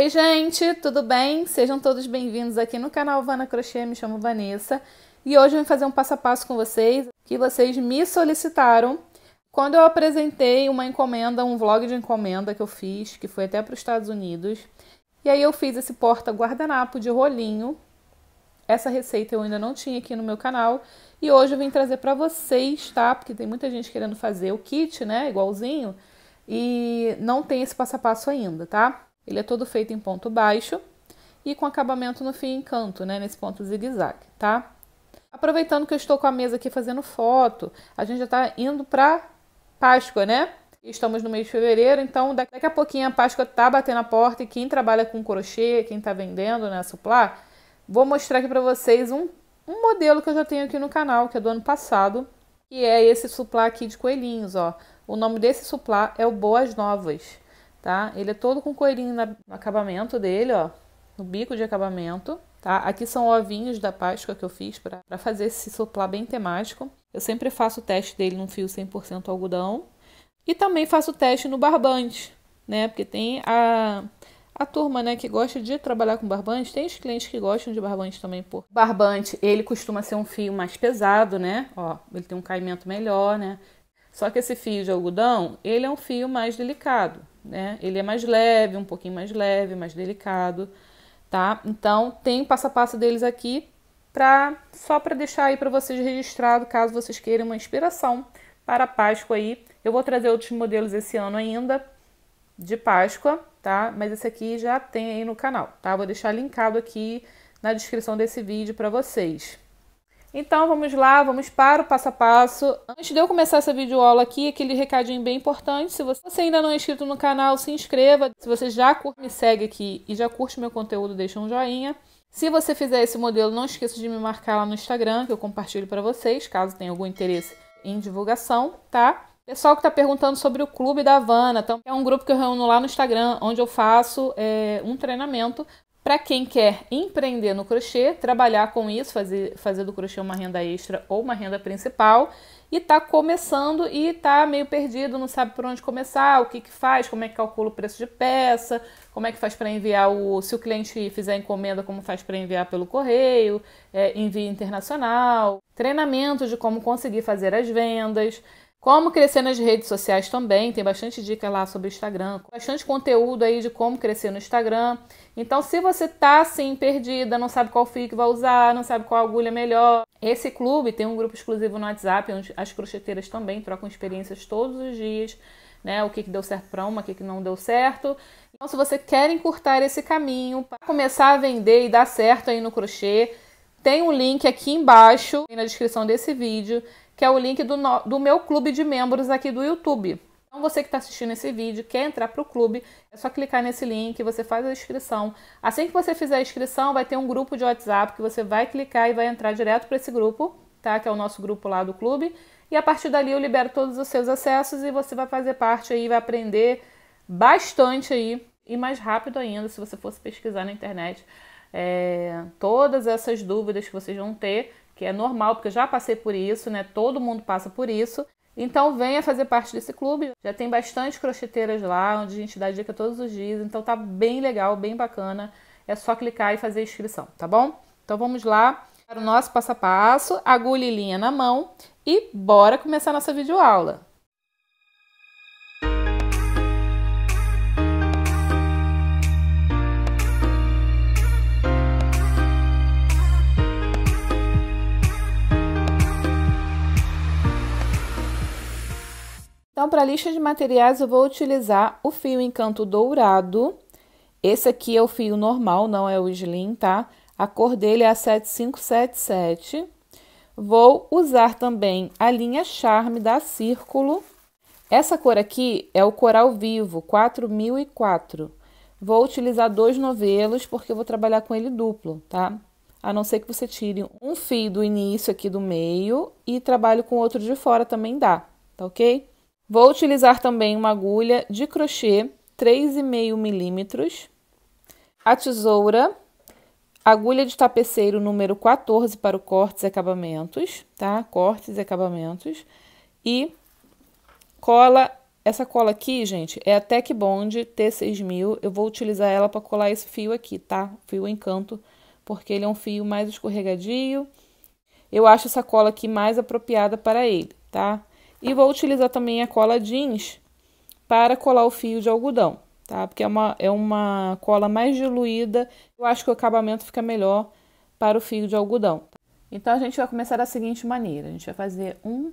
Oi, gente, tudo bem? Sejam todos bem-vindos aqui no canal Vana Crochê, me chamo Vanessa e hoje eu vim fazer um passo a passo com vocês que vocês me solicitaram quando eu apresentei uma encomenda, um vlog de encomenda que eu fiz, que foi até para os Estados Unidos. E aí eu fiz esse porta guardanapo de rolinho. Essa receita eu ainda não tinha aqui no meu canal e hoje eu vim trazer para vocês, tá? Porque tem muita gente querendo fazer o kit, né, igualzinho, e não tem esse passo a passo ainda, tá? Ele é todo feito em ponto baixo e com acabamento no fim em canto, né, nesse ponto zigue-zague, tá? Aproveitando que eu estou com a mesa aqui fazendo foto, a gente já está indo para Páscoa, né? Estamos no mês de fevereiro, então daqui a pouquinho a Páscoa tá batendo a porta e quem trabalha com crochê, quem está vendendo, né, suplá, vou mostrar aqui para vocês um, um modelo que eu já tenho aqui no canal, que é do ano passado, que é esse suplá aqui de coelhinhos, ó. O nome desse suplá é o Boas Novas tá? Ele é todo com coelhinho no acabamento dele, ó, no bico de acabamento, tá? Aqui são ovinhos da Páscoa que eu fiz para fazer esse soplar bem temático. Eu sempre faço o teste dele num fio 100% algodão e também faço o teste no barbante, né? Porque tem a a turma, né, que gosta de trabalhar com barbante, tem os clientes que gostam de barbante também, pô. Barbante, ele costuma ser um fio mais pesado, né? Ó, ele tem um caimento melhor, né? Só que esse fio de algodão, ele é um fio mais delicado, né? Ele é mais leve, um pouquinho mais leve, mais delicado, tá? Então, tem passo a passo deles aqui pra, só para deixar aí para vocês registrado, caso vocês queiram uma inspiração para a Páscoa aí. Eu vou trazer outros modelos esse ano ainda de Páscoa, tá? Mas esse aqui já tem aí no canal, tá? Vou deixar linkado aqui na descrição desse vídeo para vocês. Então vamos lá, vamos para o passo a passo. Antes de eu começar essa videoaula aqui, aquele recadinho bem importante, se você ainda não é inscrito no canal, se inscreva. Se você já me segue aqui e já curte meu conteúdo, deixa um joinha. Se você fizer esse modelo, não esqueça de me marcar lá no Instagram, que eu compartilho para vocês, caso tenha algum interesse em divulgação, tá? Pessoal que está perguntando sobre o Clube da Havana, então, é um grupo que eu reúno lá no Instagram, onde eu faço é, um treinamento para quem quer empreender no crochê, trabalhar com isso, fazer, fazer do crochê uma renda extra ou uma renda principal, e está começando e está meio perdido, não sabe por onde começar, o que, que faz, como é que calcula o preço de peça, como é que faz para enviar o. Se o cliente fizer encomenda, como faz para enviar pelo correio, é, envio internacional, treinamento de como conseguir fazer as vendas. Como crescer nas redes sociais também, tem bastante dica lá sobre o Instagram, bastante conteúdo aí de como crescer no Instagram. Então, se você tá assim perdida, não sabe qual fio que vai usar, não sabe qual agulha melhor, esse clube tem um grupo exclusivo no WhatsApp onde as crocheteiras também trocam experiências todos os dias, né? O que que deu certo para uma, o que que não deu certo. Então, se você quer encurtar esse caminho para começar a vender e dar certo aí no crochê, tem um link aqui embaixo na descrição desse vídeo que é o link do, no, do meu clube de membros aqui do YouTube. Então, você que está assistindo esse vídeo, quer entrar para o clube, é só clicar nesse link, você faz a inscrição. Assim que você fizer a inscrição, vai ter um grupo de WhatsApp que você vai clicar e vai entrar direto para esse grupo, tá? Que é o nosso grupo lá do clube. E a partir dali eu libero todos os seus acessos e você vai fazer parte aí, vai aprender bastante aí e mais rápido ainda se você fosse pesquisar na internet é, todas essas dúvidas que vocês vão ter que é normal, porque eu já passei por isso, né? Todo mundo passa por isso. Então venha fazer parte desse clube. Já tem bastante crocheteiras lá, onde a gente dá dica todos os dias. Então tá bem legal, bem bacana. É só clicar e fazer a inscrição, tá bom? Então vamos lá para o nosso passo a passo, agulha e linha na mão e bora começar a nossa videoaula. Então, para a lista de materiais, eu vou utilizar o fio encanto dourado. Esse aqui é o fio normal, não é o slim, tá? A cor dele é a 7577. Vou usar também a linha Charme da Círculo. Essa cor aqui é o Coral Vivo 4004. Vou utilizar dois novelos porque eu vou trabalhar com ele duplo, tá? A não ser que você tire um fio do início aqui do meio e trabalhe com outro de fora também dá, tá ok? Vou utilizar também uma agulha de crochê 3,5 milímetros, a tesoura, agulha de tapeceiro número 14 para o cortes e acabamentos, tá? Cortes e acabamentos. E cola, essa cola aqui, gente, é a Tech Bond T6000. Eu vou utilizar ela para colar esse fio aqui, tá? Fio encanto, porque ele é um fio mais escorregadio. Eu acho essa cola aqui mais apropriada para ele, tá? E vou utilizar também a cola jeans para colar o fio de algodão, tá? Porque é uma, é uma cola mais diluída, eu acho que o acabamento fica melhor para o fio de algodão. Tá? Então, a gente vai começar da seguinte maneira, a gente vai fazer um,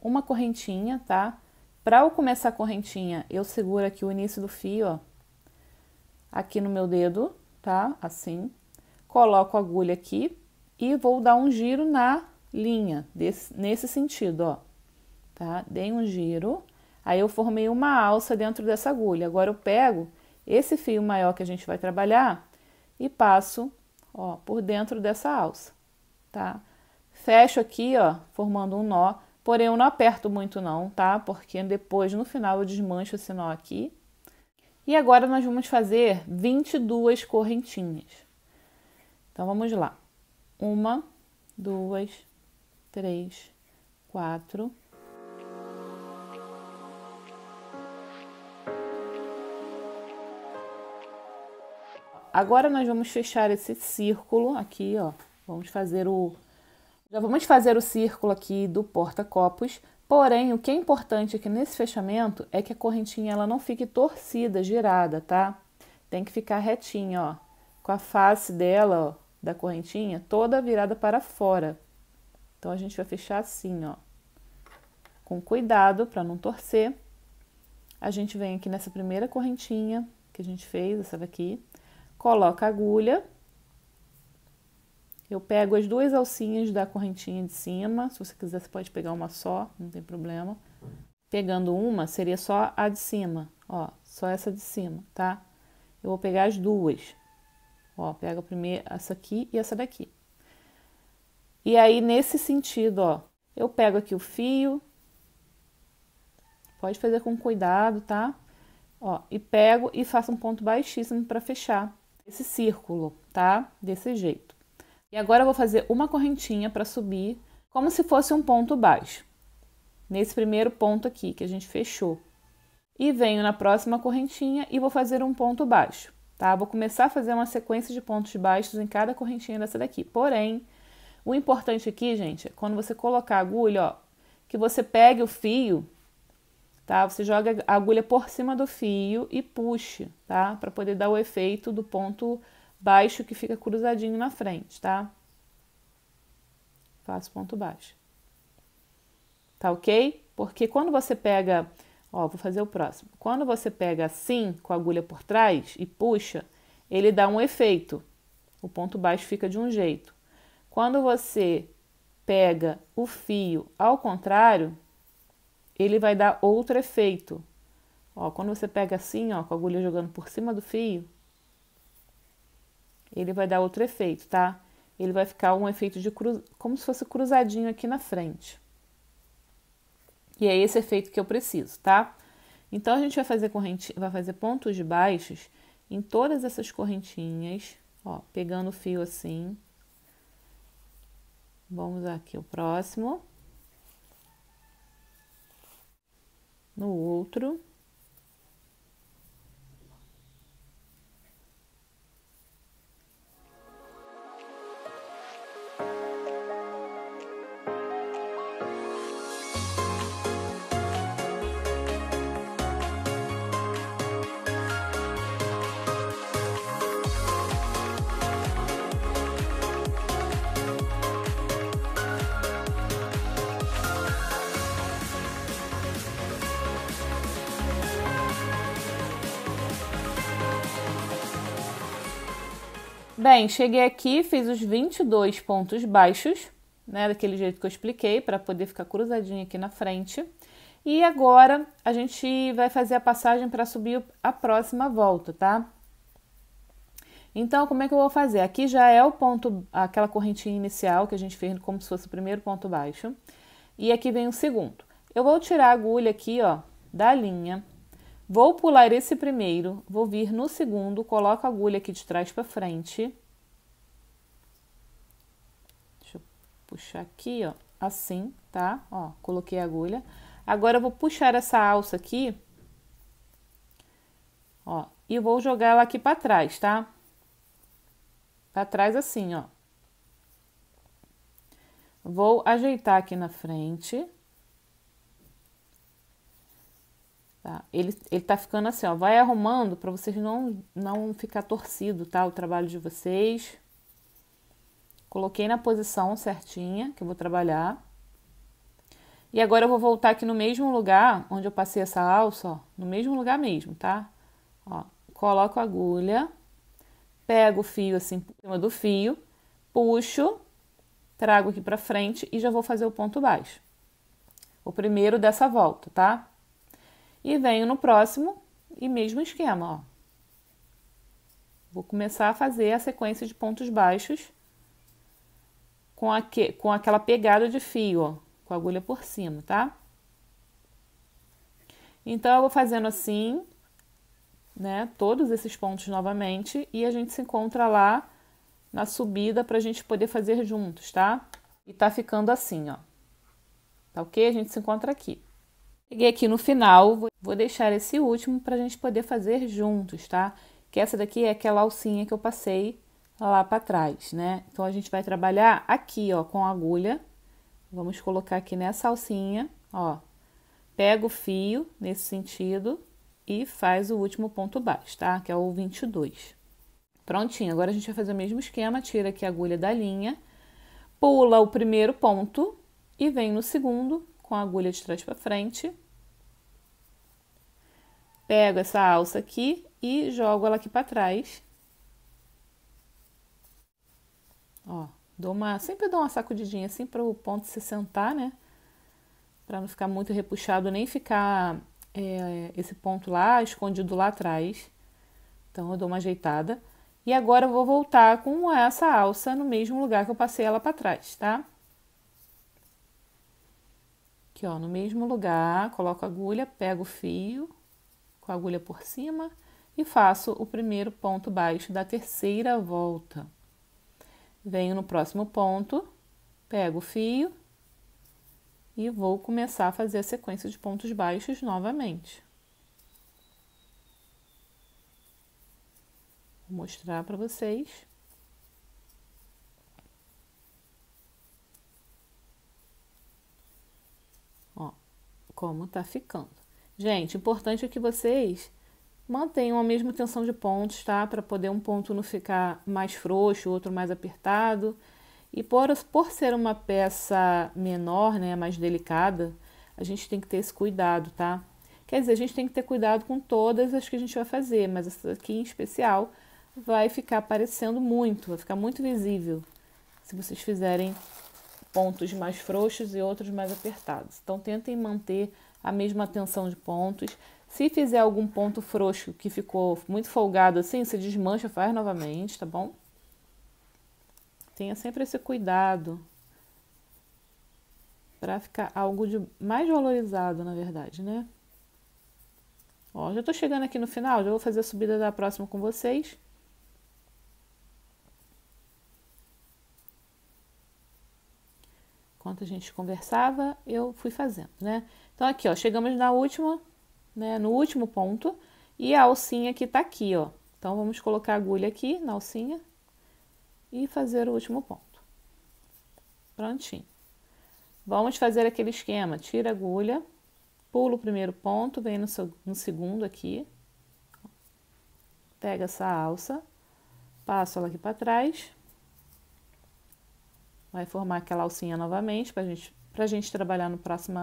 uma correntinha, tá? Para eu começar a correntinha, eu seguro aqui o início do fio, ó, aqui no meu dedo, tá? Assim, coloco a agulha aqui e vou dar um giro na linha, desse, nesse sentido, ó tá? Dei um giro, aí eu formei uma alça dentro dessa agulha. Agora eu pego esse fio maior que a gente vai trabalhar e passo, ó, por dentro dessa alça, tá? Fecho aqui, ó, formando um nó, porém eu não aperto muito não, tá? Porque depois, no final, eu desmancho esse nó aqui. E agora nós vamos fazer 22 correntinhas. Então vamos lá. Uma, duas, três, quatro, Agora nós vamos fechar esse círculo aqui, ó. Vamos fazer o já vamos fazer o círculo aqui do porta-copos, porém o que é importante aqui nesse fechamento é que a correntinha ela não fique torcida, girada, tá? Tem que ficar retinha, ó, com a face dela, ó, da correntinha toda virada para fora. Então a gente vai fechar assim, ó. Com cuidado para não torcer. A gente vem aqui nessa primeira correntinha que a gente fez, essa daqui coloca a agulha. Eu pego as duas alcinhas da correntinha de cima, se você quiser você pode pegar uma só, não tem problema. Pegando uma, seria só a de cima, ó, só essa de cima, tá? Eu vou pegar as duas. Ó, pega primeiro essa aqui e essa daqui. E aí nesse sentido, ó, eu pego aqui o fio. Pode fazer com cuidado, tá? Ó, e pego e faço um ponto baixíssimo para fechar esse círculo, tá? Desse jeito. E agora eu vou fazer uma correntinha para subir, como se fosse um ponto baixo. Nesse primeiro ponto aqui que a gente fechou. E venho na próxima correntinha e vou fazer um ponto baixo, tá? Vou começar a fazer uma sequência de pontos baixos em cada correntinha dessa daqui. Porém, o importante aqui, gente, é quando você colocar a agulha, ó, que você pegue o fio tá? Você joga a agulha por cima do fio e puxe, tá? Para poder dar o efeito do ponto baixo que fica cruzadinho na frente, tá? Faço ponto baixo. Tá ok? Porque quando você pega, ó, vou fazer o próximo. Quando você pega assim, com a agulha por trás e puxa, ele dá um efeito. O ponto baixo fica de um jeito. Quando você pega o fio ao contrário, ele vai dar outro efeito. Ó, quando você pega assim, ó, com a agulha jogando por cima do fio, ele vai dar outro efeito, tá? Ele vai ficar um efeito de cruz, como se fosse cruzadinho aqui na frente. E é esse efeito que eu preciso, tá? Então a gente vai fazer corrente, vai fazer pontos baixos em todas essas correntinhas, ó, pegando o fio assim. Vamos aqui o próximo. no outro Bem, cheguei aqui, fiz os 22 pontos baixos, né, daquele jeito que eu expliquei, para poder ficar cruzadinho aqui na frente. E agora a gente vai fazer a passagem para subir a próxima volta, tá? Então, como é que eu vou fazer? Aqui já é o ponto, aquela correntinha inicial que a gente fez como se fosse o primeiro ponto baixo. E aqui vem o segundo. Eu vou tirar a agulha aqui, ó, da linha Vou pular esse primeiro, vou vir no segundo, coloco a agulha aqui de trás para frente. Deixa eu puxar aqui, ó, assim, tá? Ó, coloquei a agulha. Agora eu vou puxar essa alça aqui, ó, e vou jogar ela aqui para trás, tá? Para trás assim, ó. Vou ajeitar aqui na frente. Tá? Ele, ele tá ficando assim, ó, vai arrumando para vocês não, não ficar torcido, tá? O trabalho de vocês. Coloquei na posição certinha que eu vou trabalhar. E agora eu vou voltar aqui no mesmo lugar onde eu passei essa alça, ó, no mesmo lugar mesmo, tá? Ó, coloco a agulha, pego o fio assim por cima do fio, puxo, trago aqui para frente e já vou fazer o ponto baixo. O primeiro dessa volta, tá? E venho no próximo e mesmo esquema, ó. Vou começar a fazer a sequência de pontos baixos com, aque, com aquela pegada de fio, ó, com a agulha por cima, tá? Então, eu vou fazendo assim, né, todos esses pontos novamente e a gente se encontra lá na subida para a gente poder fazer juntos, tá? E tá ficando assim, ó. Tá ok? A gente se encontra aqui. Cheguei aqui no final, vou deixar esse último para a gente poder fazer juntos, tá? Que essa daqui é aquela alcinha que eu passei lá para trás, né? Então, a gente vai trabalhar aqui, ó, com a agulha. Vamos colocar aqui nessa alcinha, ó. Pega o fio nesse sentido e faz o último ponto baixo, tá? Que é o 22. Prontinho, agora a gente vai fazer o mesmo esquema, tira aqui a agulha da linha, pula o primeiro ponto e vem no segundo com a agulha de trás para frente. Pego essa alça aqui e jogo ela aqui para trás. Ó, dou uma, sempre dou uma sacudidinha assim para o ponto se sentar, né? Para não ficar muito repuxado, nem ficar é, esse ponto lá escondido lá atrás. Então eu dou uma ajeitada. E agora eu vou voltar com essa alça no mesmo lugar que eu passei ela para trás, tá? Aqui, ó, no mesmo lugar, coloco a agulha, pego o fio com a agulha por cima e faço o primeiro ponto baixo da terceira volta. Venho no próximo ponto, pego o fio e vou começar a fazer a sequência de pontos baixos novamente. Vou mostrar para vocês. como tá ficando. Gente, importante é que vocês mantenham a mesma tensão de pontos, tá? Para poder um ponto não ficar mais frouxo, outro mais apertado. E por, por ser uma peça menor, né, mais delicada, a gente tem que ter esse cuidado, tá? Quer dizer, a gente tem que ter cuidado com todas as que a gente vai fazer, mas essa aqui em especial vai ficar aparecendo muito, vai ficar muito visível se vocês fizerem pontos mais frouxos e outros mais apertados. Então tentem manter a mesma tensão de pontos. Se fizer algum ponto frouxo que ficou muito folgado assim, se desmancha, faz novamente, tá bom? Tenha sempre esse cuidado para ficar algo de mais valorizado, na verdade, né? Ó, já estou chegando aqui no final, já vou fazer a subida da próxima com vocês. enquanto a gente conversava, eu fui fazendo, né? Então aqui, ó, chegamos na última, né, no último ponto, e a alcinha que tá aqui, ó. Então vamos colocar a agulha aqui na alcinha e fazer o último ponto. Prontinho. Vamos fazer aquele esquema, tira a agulha, pula o primeiro ponto, vem no, seu, no segundo aqui, pega essa alça, passo ela aqui para trás, vai formar aquela alcinha novamente para gente, a gente trabalhar no, próximo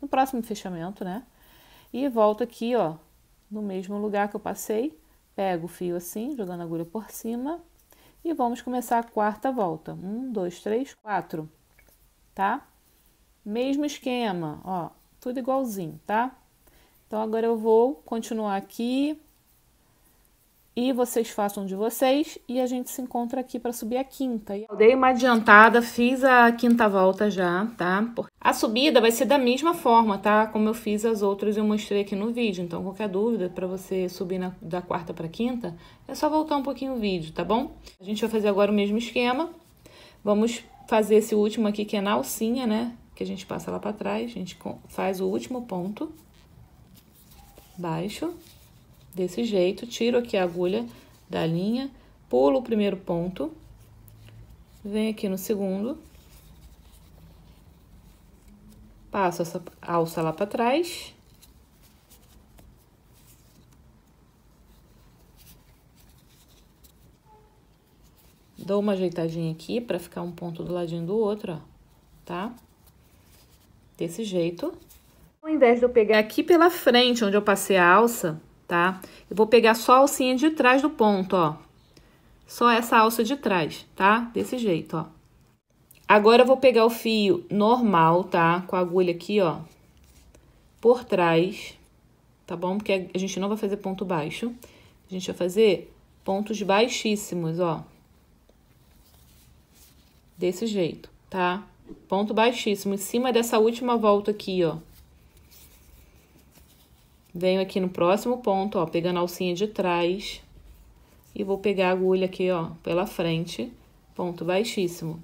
no próximo fechamento, né? E volto aqui, ó, no mesmo lugar que eu passei, pego o fio assim, jogando a agulha por cima, e vamos começar a quarta volta. Um, dois, três, quatro, tá? Mesmo esquema, ó, tudo igualzinho, tá? Então, agora eu vou continuar aqui, e vocês façam de vocês e a gente se encontra aqui para subir a quinta. Eu dei uma adiantada, fiz a quinta volta já, tá? A subida vai ser da mesma forma, tá? Como eu fiz as outras eu mostrei aqui no vídeo. Então, qualquer dúvida para você subir na, da quarta para quinta, é só voltar um pouquinho o vídeo, tá bom? A gente vai fazer agora o mesmo esquema. Vamos fazer esse último aqui que é na alcinha, né? Que a gente passa lá para trás, a gente faz o último ponto baixo Desse jeito, tiro aqui a agulha da linha, pulo o primeiro ponto, venho aqui no segundo, passo essa alça lá para trás. Dou uma ajeitadinha aqui para ficar um ponto do ladinho do outro, ó, tá? Desse jeito. Ao invés de eu pegar aqui pela frente, onde eu passei a alça, tá? Eu vou pegar só a alcinha de trás do ponto, ó. Só essa alça de trás, tá? Desse jeito, ó. Agora, eu vou pegar o fio normal, tá? Com a agulha aqui, ó. Por trás, tá bom? Porque a gente não vai fazer ponto baixo. A gente vai fazer pontos baixíssimos, ó. Desse jeito, tá? Ponto baixíssimo, em cima dessa última volta aqui, ó. Venho aqui no próximo ponto, ó, pegando a alcinha de trás. E vou pegar a agulha aqui, ó, pela frente, ponto baixíssimo.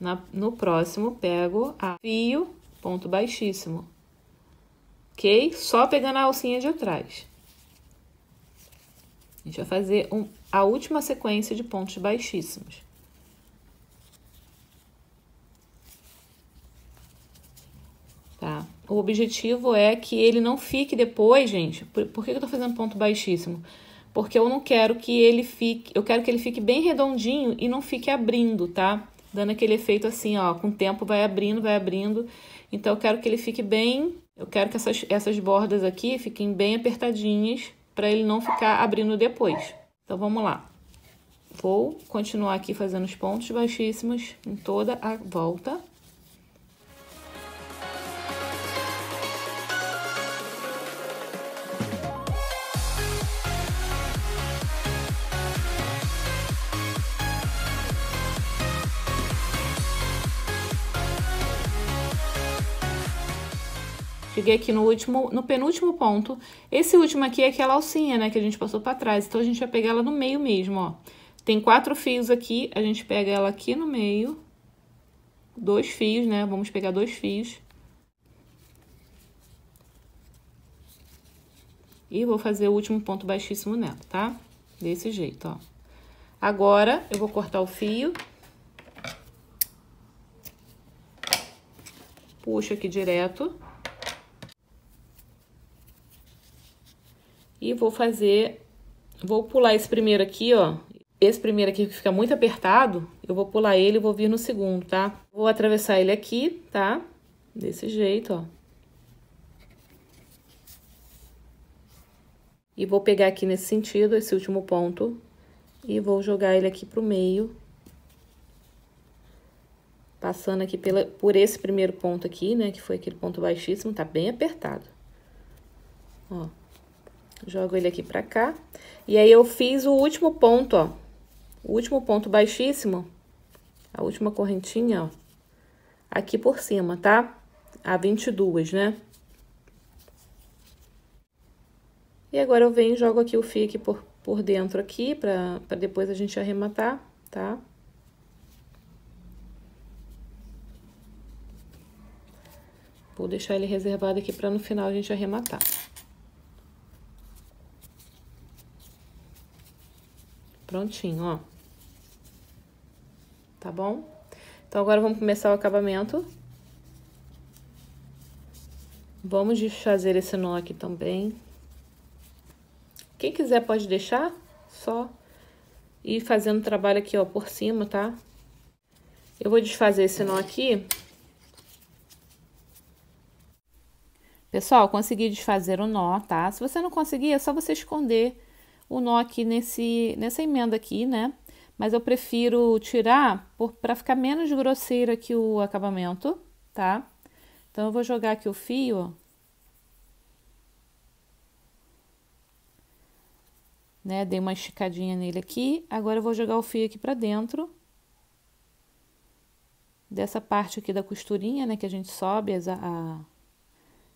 Na, no próximo, pego a fio, ponto baixíssimo. Ok? Só pegando a alcinha de trás. A gente vai fazer um, a última sequência de pontos baixíssimos. Tá? O objetivo é que ele não fique depois, gente. Por, por que eu estou fazendo ponto baixíssimo? Porque eu não quero que ele fique. Eu quero que ele fique bem redondinho e não fique abrindo, tá? Dando aquele efeito assim, ó. Com o tempo vai abrindo, vai abrindo. Então eu quero que ele fique bem. Eu quero que essas, essas bordas aqui fiquem bem apertadinhas para ele não ficar abrindo depois. Então vamos lá. Vou continuar aqui fazendo os pontos baixíssimos em toda a volta. Cheguei aqui no último, no penúltimo ponto. Esse último aqui é aquela alcinha, né, que a gente passou pra trás. Então, a gente vai pegar ela no meio mesmo, ó. Tem quatro fios aqui, a gente pega ela aqui no meio. Dois fios, né, vamos pegar dois fios. E vou fazer o último ponto baixíssimo nela, tá? Desse jeito, ó. Agora, eu vou cortar o fio. Puxo aqui direto. E vou fazer, vou pular esse primeiro aqui, ó. Esse primeiro aqui que fica muito apertado, eu vou pular ele e vou vir no segundo, tá? Vou atravessar ele aqui, tá? Desse jeito, ó. E vou pegar aqui nesse sentido, esse último ponto, e vou jogar ele aqui pro meio. Passando aqui pela, por esse primeiro ponto aqui, né, que foi aquele ponto baixíssimo, tá bem apertado. Ó. Jogo ele aqui pra cá. E aí, eu fiz o último ponto, ó. O último ponto baixíssimo. A última correntinha, ó. Aqui por cima, tá? A 22, né? E agora, eu venho e jogo aqui o fio aqui por, por dentro aqui, pra, pra depois a gente arrematar, tá? Vou deixar ele reservado aqui pra no final a gente arrematar. Prontinho, ó. Tá bom? Então, agora vamos começar o acabamento. Vamos desfazer esse nó aqui também. Quem quiser pode deixar só e fazendo trabalho aqui, ó, por cima, tá? Eu vou desfazer esse nó aqui. Pessoal, consegui desfazer o nó, tá? Se você não conseguir, é só você esconder o nó aqui nesse, nessa emenda aqui, né? Mas eu prefiro tirar para ficar menos grosseiro aqui o acabamento, tá? Então, eu vou jogar aqui o fio, né? Dei uma esticadinha nele aqui. Agora, eu vou jogar o fio aqui para dentro dessa parte aqui da costurinha, né? Que a gente sobe, a, a,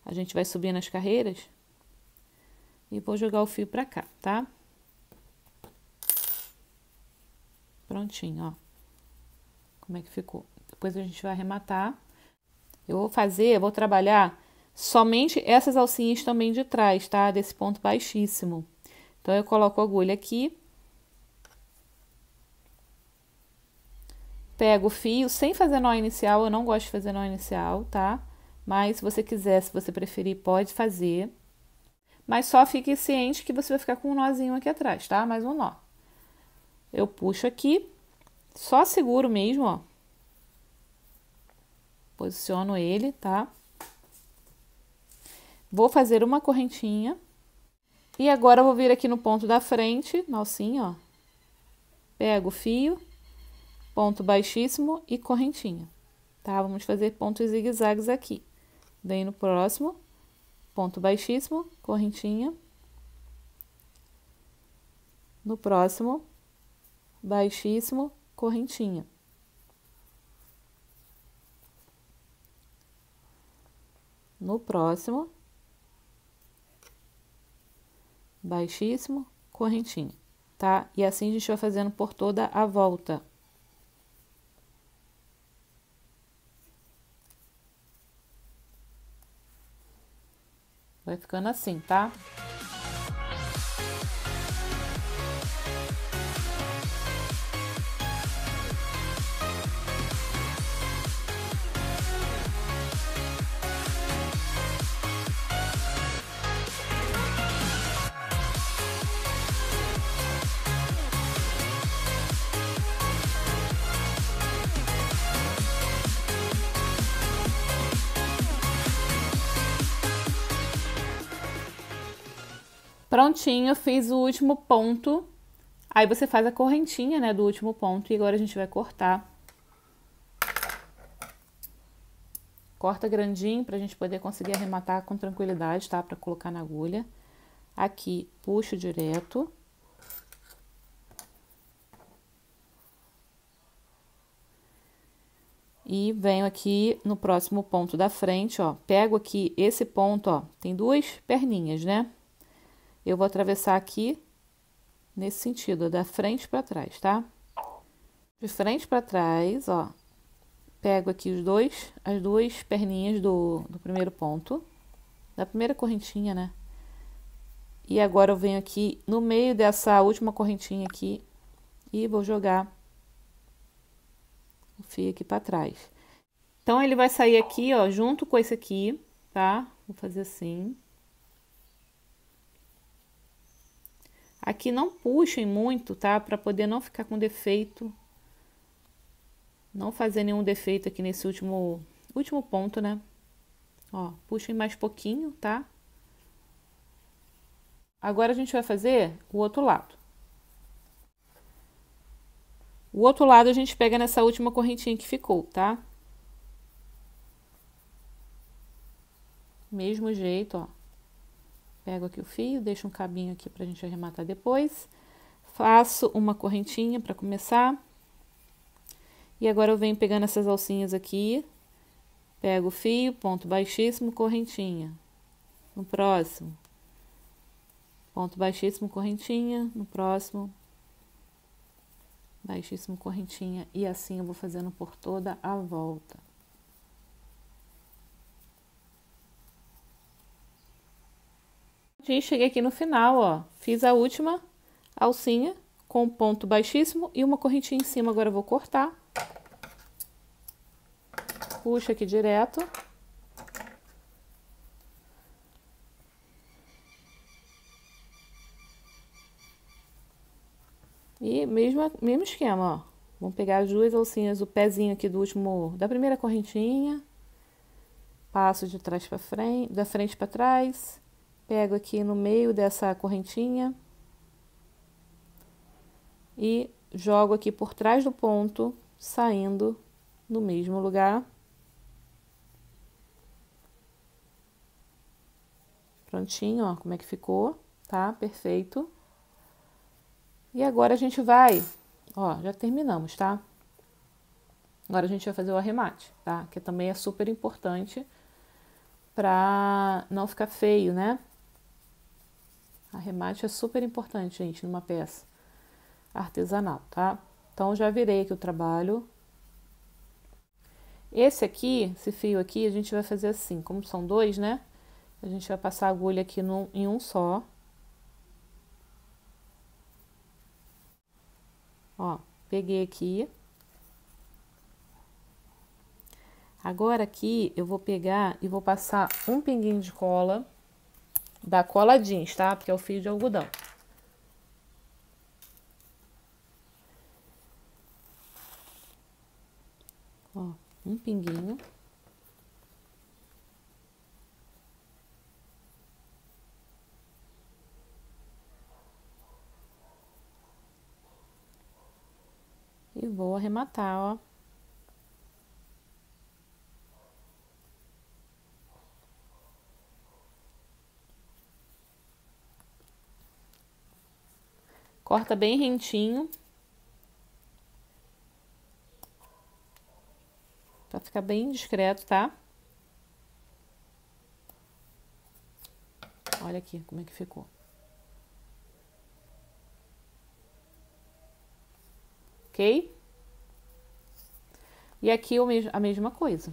a gente vai subir nas carreiras. E vou jogar o fio para cá, tá? Tá? Prontinho, ó. Como é que ficou? Depois a gente vai arrematar. Eu vou fazer, eu vou trabalhar somente essas alcinhas também de trás, tá? Desse ponto baixíssimo. Então, eu coloco a agulha aqui. Pego o fio, sem fazer nó inicial, eu não gosto de fazer nó inicial, tá? Mas, se você quiser, se você preferir, pode fazer. Mas só fique ciente que você vai ficar com um nozinho aqui atrás, tá? Mais um nó. Eu puxo aqui, só seguro mesmo, ó. Posiciono ele, tá? Vou fazer uma correntinha. E agora, vou vir aqui no ponto da frente, na alcinha, ó. Pego o fio, ponto baixíssimo e correntinha, tá? Vamos fazer pontos zigue-zagues aqui. Vem no próximo, ponto baixíssimo, correntinha. No próximo, baixíssimo, correntinha. No próximo, baixíssimo, correntinha, tá? E assim a gente vai fazendo por toda a volta. Vai ficando assim, tá? Prontinho, fiz o último ponto. Aí você faz a correntinha, né, do último ponto. E agora a gente vai cortar. Corta grandinho pra gente poder conseguir arrematar com tranquilidade, tá? Pra colocar na agulha. Aqui, puxo direto. e venho aqui no próximo ponto da frente, ó, pego aqui esse ponto, ó, tem duas perninhas, né? eu vou atravessar aqui nesse sentido, da frente para trás, tá? De frente para trás, ó, pego aqui os dois, as duas perninhas do, do primeiro ponto, da primeira correntinha, né? E agora eu venho aqui no meio dessa última correntinha aqui e vou jogar o fio aqui para trás. Então, ele vai sair aqui, ó, junto com esse aqui, tá? Vou fazer assim. Aqui não puxem muito, tá? Para poder não ficar com defeito. Não fazer nenhum defeito aqui nesse último, último ponto, né? Ó, puxem mais pouquinho, tá? Agora a gente vai fazer o outro lado. O outro lado a gente pega nessa última correntinha que ficou, tá? Mesmo jeito, ó. Pego aqui o fio, deixo um cabinho aqui pra gente arrematar depois. Faço uma correntinha pra começar. E agora eu venho pegando essas alcinhas aqui, pego o fio, ponto baixíssimo, correntinha. No próximo. Ponto baixíssimo, correntinha, no próximo. Baixíssimo, correntinha. E assim eu vou fazendo por toda a volta. gente, cheguei aqui no final, ó. Fiz a última alcinha com ponto baixíssimo e uma correntinha em cima. Agora eu vou cortar. Puxa aqui direto. E mesmo, mesmo esquema, ó. Vamos pegar as duas alcinhas, o pezinho aqui do último, da primeira correntinha. Passo de trás para frente, da frente para trás. Pego aqui no meio dessa correntinha e jogo aqui por trás do ponto, saindo no mesmo lugar. Prontinho, ó, como é que ficou, tá? Perfeito. E agora a gente vai, ó, já terminamos, tá? Agora a gente vai fazer o arremate, tá? Que também é super importante para não ficar feio, né? Arremate é super importante, gente, numa peça artesanal, tá? Então, já virei aqui o trabalho. Esse aqui, esse fio aqui, a gente vai fazer assim, como são dois, né? A gente vai passar a agulha aqui em um só. Ó, peguei aqui. Agora aqui, eu vou pegar e vou passar um pinguinho de cola da cola jeans, tá? Porque é o fio de algodão. Ó, um pinguinho. E vou arrematar, ó. Corta bem rentinho. Pra ficar bem discreto, tá? Olha aqui como é que ficou. Ok? E aqui a mesma coisa.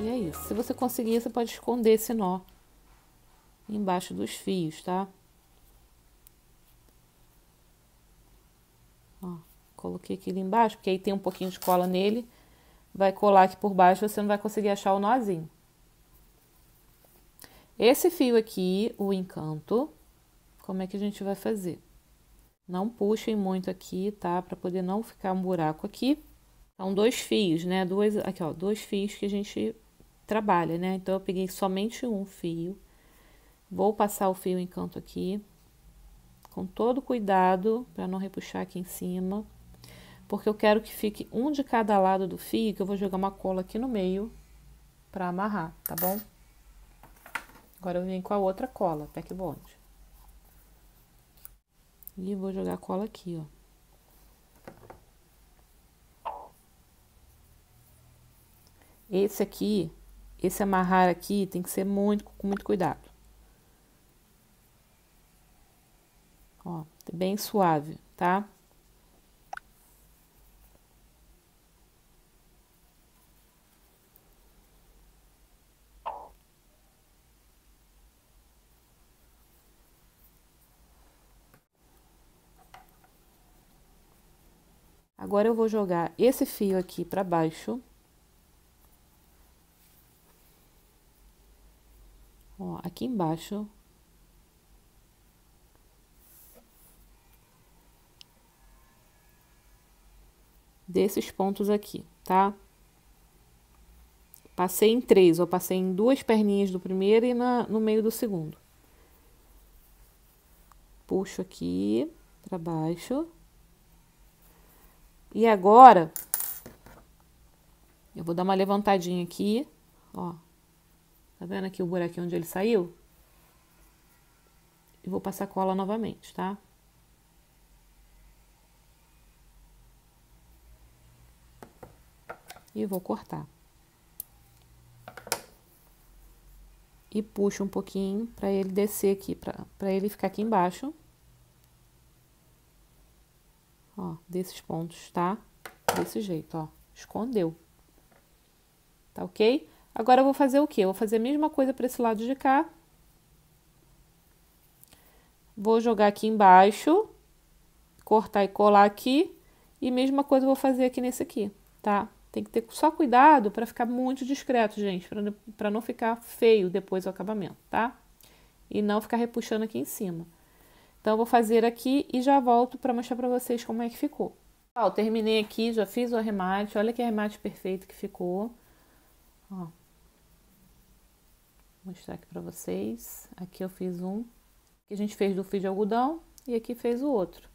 E é isso. Se você conseguir, você pode esconder esse nó embaixo dos fios, tá? Ó, coloquei aqui embaixo, porque aí tem um pouquinho de cola nele. Vai colar aqui por baixo, você não vai conseguir achar o nozinho. Esse fio aqui, o encanto, como é que a gente vai fazer? Não puxem muito aqui, tá? Para poder não ficar um buraco aqui. São dois fios, né? Dois, aqui, ó, dois fios que a gente trabalha, né? Então, eu peguei somente um fio. Vou passar o fio em canto aqui, com todo cuidado, para não repuxar aqui em cima. Porque eu quero que fique um de cada lado do fio, que eu vou jogar uma cola aqui no meio para amarrar, tá bom? Agora eu venho com a outra cola, pack bond. E vou jogar a cola aqui, ó. Esse aqui esse amarrar aqui tem que ser muito, com muito cuidado. Ó, tá bem suave, tá? Agora eu vou jogar esse fio aqui para baixo ó, aqui embaixo. Desses pontos aqui, tá? Passei em três, eu passei em duas perninhas do primeiro e na, no meio do segundo. Puxo aqui para baixo. E agora, eu vou dar uma levantadinha aqui, ó. Tá vendo aqui o buraquinho onde ele saiu? E vou passar cola novamente, tá? E vou cortar. E puxo um pouquinho pra ele descer aqui, pra, pra ele ficar aqui embaixo. Ó, desses pontos, tá? Desse jeito, ó. Escondeu. Tá ok? Agora eu vou fazer o que? Eu vou fazer a mesma coisa para esse lado de cá. Vou jogar aqui embaixo, cortar e colar aqui. E mesma coisa eu vou fazer aqui nesse aqui, tá? Tem que ter só cuidado para ficar muito discreto, gente, para não ficar feio depois o acabamento, tá? E não ficar repuxando aqui em cima. Então, eu vou fazer aqui e já volto para mostrar para vocês como é que ficou. Ó, terminei aqui, já fiz o arremate, olha que arremate perfeito que ficou. Ó, Vou mostrar aqui para vocês. Aqui eu fiz um que a gente fez do fio de algodão e aqui fez o outro.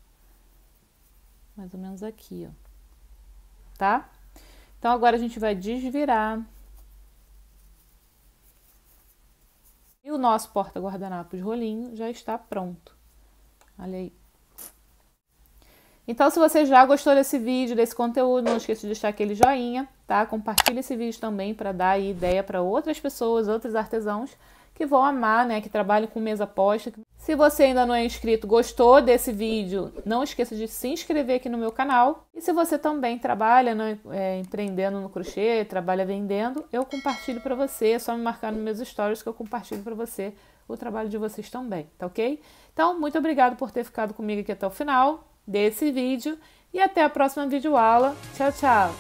Mais ou menos aqui, ó. Tá? Então, agora a gente vai desvirar. E o nosso porta-guardanapo de rolinho já está pronto. Olha aí. Então, se você já gostou desse vídeo, desse conteúdo, não esqueça de deixar aquele joinha tá? Compartilhe esse vídeo também para dar ideia para outras pessoas, outros artesãos que vão amar, né? Que trabalham com mesa posta. Se você ainda não é inscrito, gostou desse vídeo, não esqueça de se inscrever aqui no meu canal. E se você também trabalha né, é, empreendendo no crochê, trabalha vendendo, eu compartilho para você. É só me marcar nos meus stories que eu compartilho para você o trabalho de vocês também, tá ok? Então, muito obrigado por ter ficado comigo aqui até o final desse vídeo e até a próxima videoaula. Tchau, tchau!